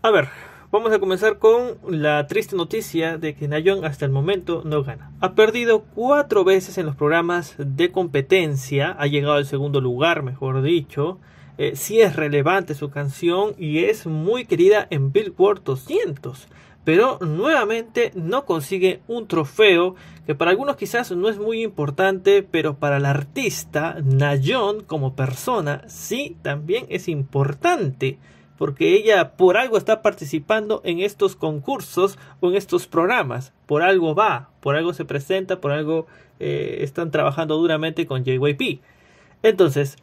A ver, vamos a comenzar con la triste noticia de que Nayon hasta el momento no gana. Ha perdido cuatro veces en los programas de competencia, ha llegado al segundo lugar, mejor dicho. Eh, sí es relevante su canción y es muy querida en Billboard 200 pero nuevamente no consigue un trofeo que para algunos quizás no es muy importante, pero para el artista Nayon como persona sí también es importante porque ella por algo está participando en estos concursos o en estos programas, por algo va, por algo se presenta, por algo eh, están trabajando duramente con JYP. Entonces,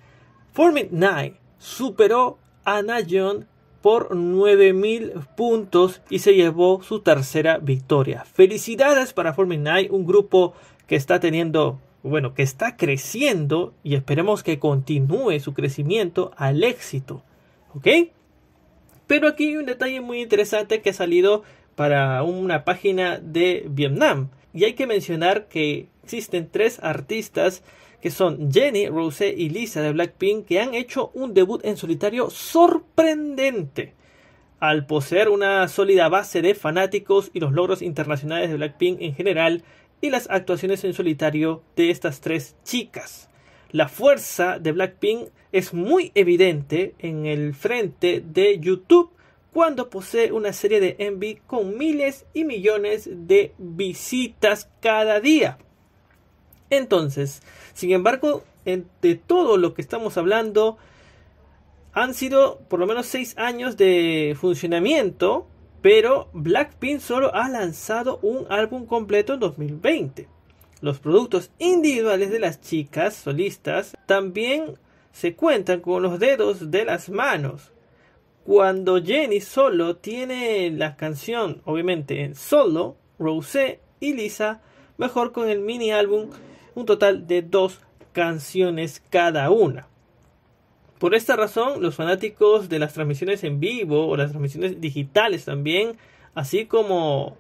9 superó a Nayeon por 9000 puntos y se llevó su tercera victoria. Felicidades para 9, un grupo que está teniendo bueno, que está creciendo y esperemos que continúe su crecimiento al éxito. ¿Ok? Pero aquí hay un detalle muy interesante que ha salido para una página de Vietnam. Y hay que mencionar que existen tres artistas que son Jenny, Rose y Lisa de Blackpink que han hecho un debut en solitario sorprendente. Al poseer una sólida base de fanáticos y los logros internacionales de Blackpink en general y las actuaciones en solitario de estas tres chicas la fuerza de Blackpink es muy evidente en el frente de YouTube cuando posee una serie de envy con miles y millones de visitas cada día. Entonces, sin embargo, de todo lo que estamos hablando, han sido por lo menos seis años de funcionamiento, pero Blackpink solo ha lanzado un álbum completo en 2020 los productos individuales de las chicas solistas, también se cuentan con los dedos de las manos. Cuando Jenny solo tiene la canción, obviamente en solo, Rosé y Lisa, mejor con el mini álbum, un total de dos canciones cada una. Por esta razón, los fanáticos de las transmisiones en vivo o las transmisiones digitales también, así como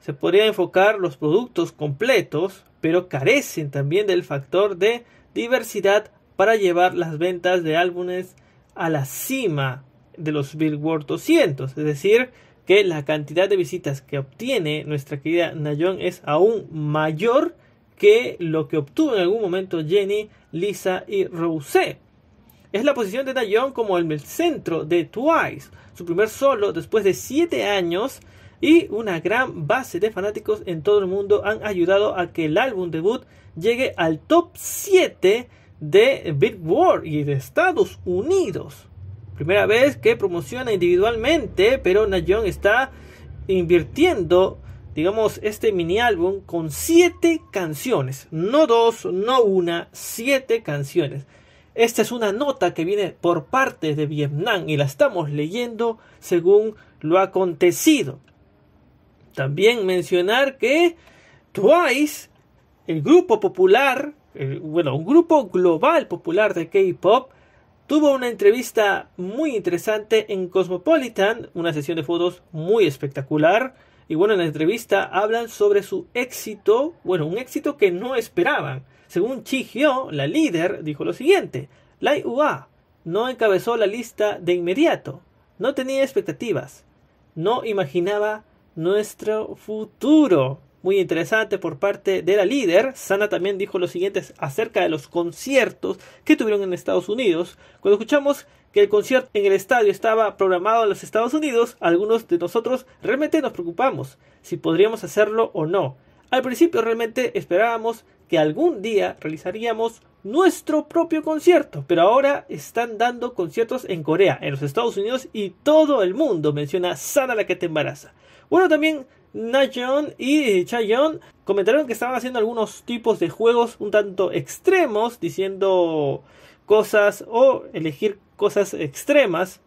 se podría enfocar los productos completos, pero carecen también del factor de diversidad para llevar las ventas de álbumes a la cima de los Billboard 200, es decir, que la cantidad de visitas que obtiene nuestra querida Nayon es aún mayor que lo que obtuvo en algún momento Jenny, Lisa y Rosé. Es la posición de Nayon como el centro de Twice, su primer solo después de 7 años y una gran base de fanáticos en todo el mundo han ayudado a que el álbum debut llegue al top 7 de Big World y de Estados Unidos. Primera vez que promociona individualmente, pero Nayeon está invirtiendo, digamos, este mini álbum con 7 canciones, no dos, no una, 7 canciones. Esta es una nota que viene por parte de Vietnam y la estamos leyendo según lo acontecido. También mencionar que Twice, el grupo popular, bueno, un grupo global popular de K-Pop, tuvo una entrevista muy interesante en Cosmopolitan, una sesión de fotos muy espectacular. Y bueno, en la entrevista hablan sobre su éxito, bueno, un éxito que no esperaban. Según Chi Hyo, la líder, dijo lo siguiente: Lai UA no encabezó la lista de inmediato, no tenía expectativas, no imaginaba nuestro futuro. Muy interesante por parte de la líder. Sana también dijo lo siguiente acerca de los conciertos que tuvieron en Estados Unidos. Cuando escuchamos que el concierto en el estadio estaba programado en los Estados Unidos, algunos de nosotros realmente nos preocupamos si podríamos hacerlo o no. Al principio realmente esperábamos que algún día realizaríamos nuestro propio concierto, pero ahora están dando conciertos en Corea, en los Estados Unidos y todo el mundo menciona Sara la que te embaraza. Bueno, también Nayeon y Chayeon comentaron que estaban haciendo algunos tipos de juegos un tanto extremos, diciendo cosas o elegir cosas extremas.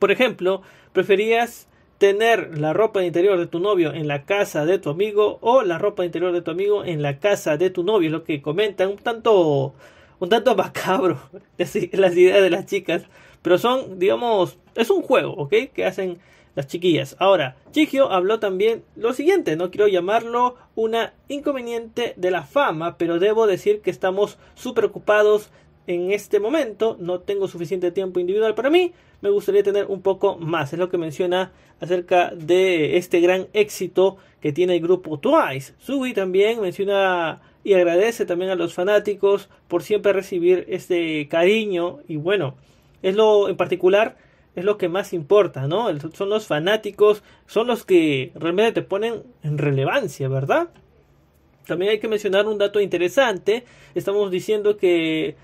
Por ejemplo, preferías tener la ropa interior de tu novio en la casa de tu amigo o la ropa interior de tu amigo en la casa de tu novio, lo que comentan un tanto un tanto macabro las ideas de las chicas, pero son, digamos, es un juego, ¿ok? Que hacen las chiquillas. Ahora, Chigio habló también lo siguiente, no quiero llamarlo una inconveniente de la fama, pero debo decir que estamos súper ocupados en este momento, no tengo suficiente tiempo individual para mí, me gustaría tener un poco más. Es lo que menciona acerca de este gran éxito que tiene el grupo Twice. Sui también menciona y agradece también a los fanáticos por siempre recibir este cariño y bueno, es lo en particular es lo que más importa, ¿no? son los fanáticos, son los que realmente te ponen en relevancia, ¿verdad? También hay que mencionar un dato interesante. Estamos diciendo que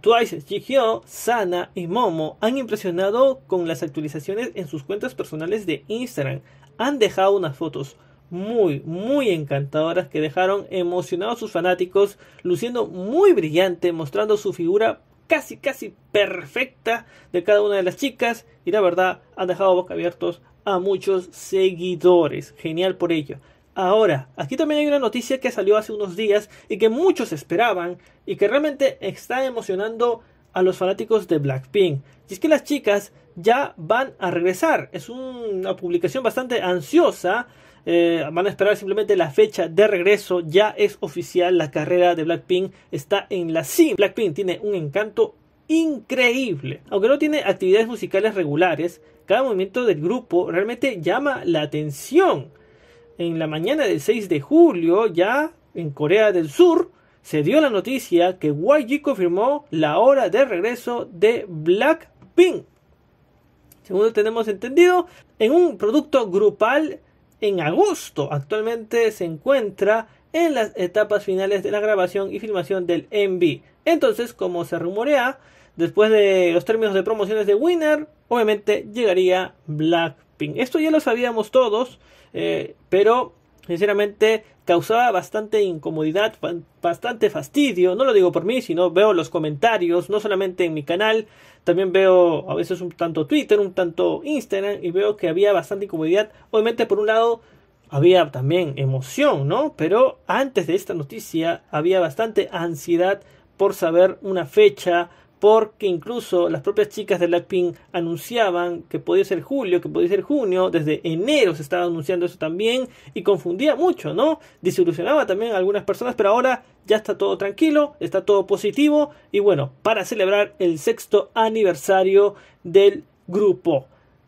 Twice, Jihyo, Sana y Momo han impresionado con las actualizaciones en sus cuentas personales de Instagram. Han dejado unas fotos muy, muy encantadoras que dejaron emocionados a sus fanáticos, luciendo muy brillante, mostrando su figura casi, casi perfecta de cada una de las chicas. Y la verdad, han dejado boca abiertos a muchos seguidores. Genial por ello. Ahora, aquí también hay una noticia que salió hace unos días y que muchos esperaban y que realmente está emocionando a los fanáticos de Blackpink. Y es que las chicas ya van a regresar. Es una publicación bastante ansiosa. Eh, van a esperar simplemente la fecha de regreso. Ya es oficial. La carrera de Blackpink está en la cima. Blackpink tiene un encanto increíble. Aunque no tiene actividades musicales regulares, cada movimiento del grupo realmente llama la atención en la mañana del 6 de julio, ya en Corea del Sur, se dio la noticia que YG confirmó la hora de regreso de Blackpink. Según lo tenemos entendido, en un producto grupal en agosto. Actualmente se encuentra en las etapas finales de la grabación y filmación del MV. Entonces, como se rumorea, después de los términos de promociones de Winner, obviamente llegaría Blackpink. Esto ya lo sabíamos todos, eh, pero sinceramente causaba bastante incomodidad, bastante fastidio, no lo digo por mí, sino veo los comentarios, no solamente en mi canal, también veo a veces un tanto Twitter, un tanto Instagram, y veo que había bastante incomodidad, obviamente por un lado había también emoción, ¿no? Pero antes de esta noticia había bastante ansiedad por saber una fecha, porque incluso las propias chicas de Blackpink anunciaban que podía ser julio, que podía ser junio, desde enero se estaba anunciando eso también y confundía mucho, ¿no? Disilusionaba también a algunas personas, pero ahora ya está todo tranquilo, está todo positivo y bueno, para celebrar el sexto aniversario del grupo.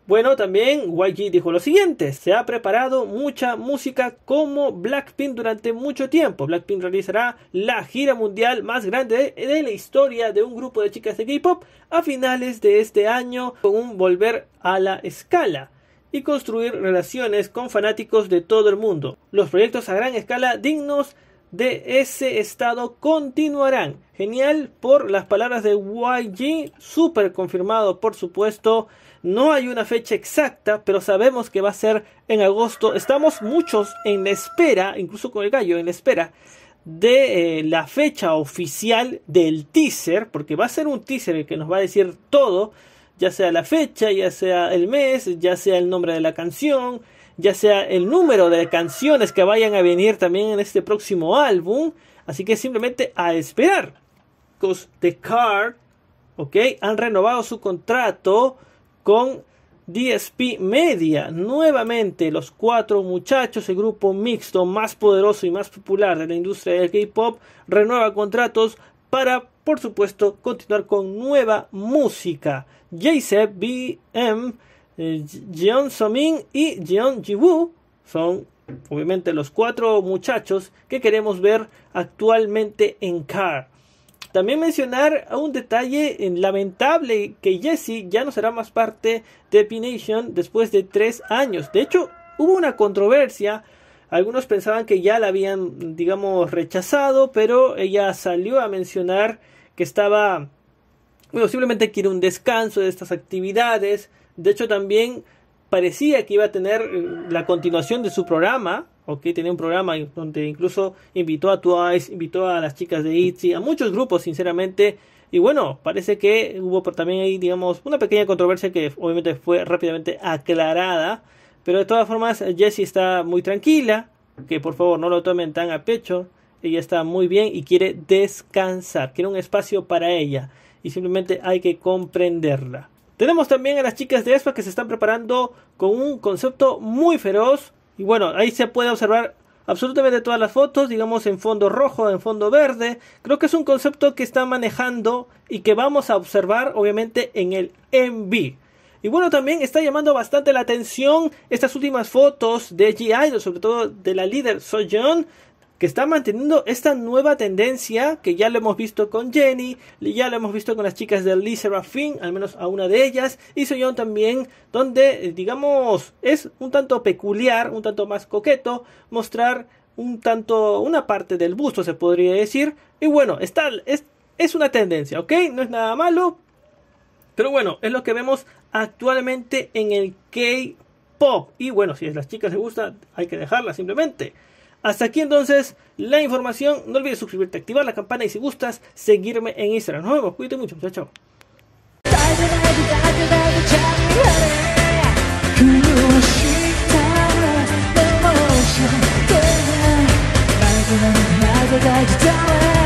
Bueno, también YG dijo lo siguiente, se ha preparado mucha música como Blackpink durante mucho tiempo. Blackpink realizará la gira mundial más grande de, la historia de un grupo de chicas de K-Pop a finales de este año con un volver a la escala y construir relaciones con fanáticos de todo el mundo. Los proyectos a gran escala dignos de ese estado continuarán. Genial por las palabras de YG, super confirmado por supuesto. No hay una fecha exacta, pero sabemos que va a ser en agosto. Estamos muchos en la espera, incluso con el gallo, en la espera de eh, la fecha oficial del teaser, porque va a ser un teaser el que nos va a decir todo, ya sea la fecha, ya sea el mes, ya sea el nombre de la canción, ya sea el número de canciones que vayan a venir también en este próximo álbum. Así que simplemente a esperar. The Card, ¿ok? Han renovado su contrato con DSP Media. Nuevamente, los cuatro muchachos, el grupo mixto más poderoso y más popular de la industria del K-pop, renueva contratos para, por supuesto, continuar con nueva música. B.M., eh, Jeon Somin y Jeon Jiwoo son obviamente los cuatro muchachos que queremos ver actualmente en Car. También mencionar un detalle lamentable que Jesse ya no será más parte de P-Nation después de tres años. De hecho, hubo una controversia. Algunos pensaban que ya la habían, digamos, rechazado, pero ella salió a mencionar que estaba, bueno, simplemente quiere un descanso de estas actividades, de hecho, también parecía que iba a tener eh, la continuación de su programa, o que Tenía un programa donde incluso invitó a Twice, invitó a las chicas de ITZY, a muchos grupos, sinceramente. Y bueno, parece que hubo también ahí, digamos, una pequeña controversia que obviamente fue rápidamente aclarada. Pero de todas formas, Jessie está muy tranquila, que por favor no lo tomen tan a pecho. Ella está muy bien y quiere descansar, quiere un espacio para ella. Y simplemente hay que comprenderla. Tenemos también a las chicas de ESPA que se están preparando con un concepto muy feroz. Y bueno, ahí se puede observar absolutamente todas las fotos, digamos en fondo rojo, en fondo verde. Creo que es un concepto que está manejando y que vamos a observar obviamente en el MV. Y bueno, también está llamando bastante la atención estas últimas fotos de G. sobre todo de la líder Soyeon, que está manteniendo esta nueva tendencia que ya lo hemos visto con Jenny, ya lo hemos visto con las chicas de Lisa Finn, al menos a una de ellas, y Soyeon también, donde eh, digamos es un tanto peculiar, un tanto más coqueto mostrar un tanto una parte del busto se podría decir, y bueno, está es, es una tendencia, ¿ok? No es nada malo. Pero bueno, es lo que vemos actualmente en el K-pop. Y bueno, si a las chicas les gusta, hay que dejarlas simplemente. Hasta aquí entonces la información. No olvides suscribirte, activar la campana y si gustas, seguirme en Instagram. Nos vemos, cuídate mucho, chao, chao.